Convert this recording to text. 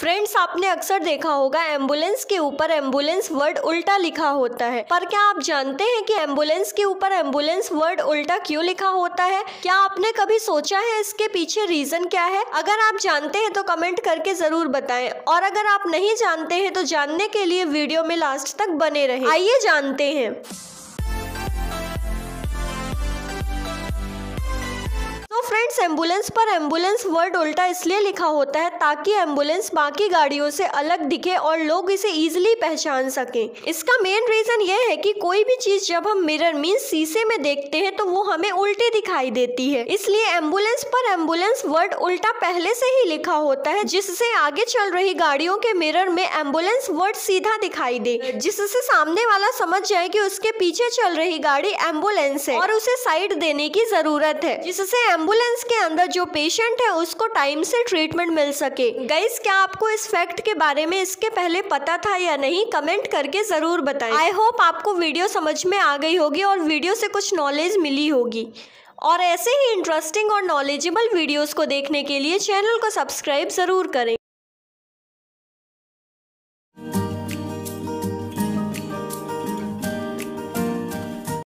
friends आपने अक्सर देखा होगा एम्बुलेंस के ऊपर एम्बुलेंस वर्ड उल्टा लिखा होता है पर क्या आप जानते हैं कि एम्बुलेंस के ऊपर एम्बुलेंस वर्ड उल्टा क्यों लिखा होता है क्या आपने कभी सोचा है इसके पीछे रीजन क्या है अगर आप जानते हैं तो कमेंट करके जरूर बताएं और अगर आप नहीं जानते हैं तो जानने के लिए वीडियो में लास्ट तक बने रहे आइए जानते हैं फ्रेंड्स एम्बुलेंस पर एम्बुलेंस वर्ड उल्टा इसलिए लिखा होता है ताकि एम्बुलेंस बाकी गाड़ियों से अलग दिखे और लोग इसे इजीली पहचान सकें इसका मेन रीज़न यह है कि कोई भी चीज़ जब हम मिरर मीन शीशे में देखते हैं तो वो हमें उल्टी दिखाई देती है इसलिए एम्बुलेंस पर एम्बुलेंस वर्ड उल्टा पहले से ही लिखा होता है जिससे आगे चल रही गाड़ियों के मिरर में एम्बुलेंस वर्ड सीधा दिखाई दे जिससे सामने वाला समझ जाए की उसके पीछे चल रही गाड़ी एम्बुलेंस है और उसे साइड देने की जरूरत है जिससे एम्बुलेंस एम्बुलेंस के अंदर जो पेशेंट है उसको टाइम से ट्रीटमेंट मिल सके गाइस क्या आपको इस फैक्ट के बारे में इसके पहले पता था या नहीं कमेंट करके जरूर बताएं आई होप आपको वीडियो समझ में आ गई होगी और वीडियो से कुछ नॉलेज मिली होगी और ऐसे ही इंटरेस्टिंग और नॉलेजेबल वीडियोज को देखने के लिए चैनल को सब्सक्राइब ज़रूर करें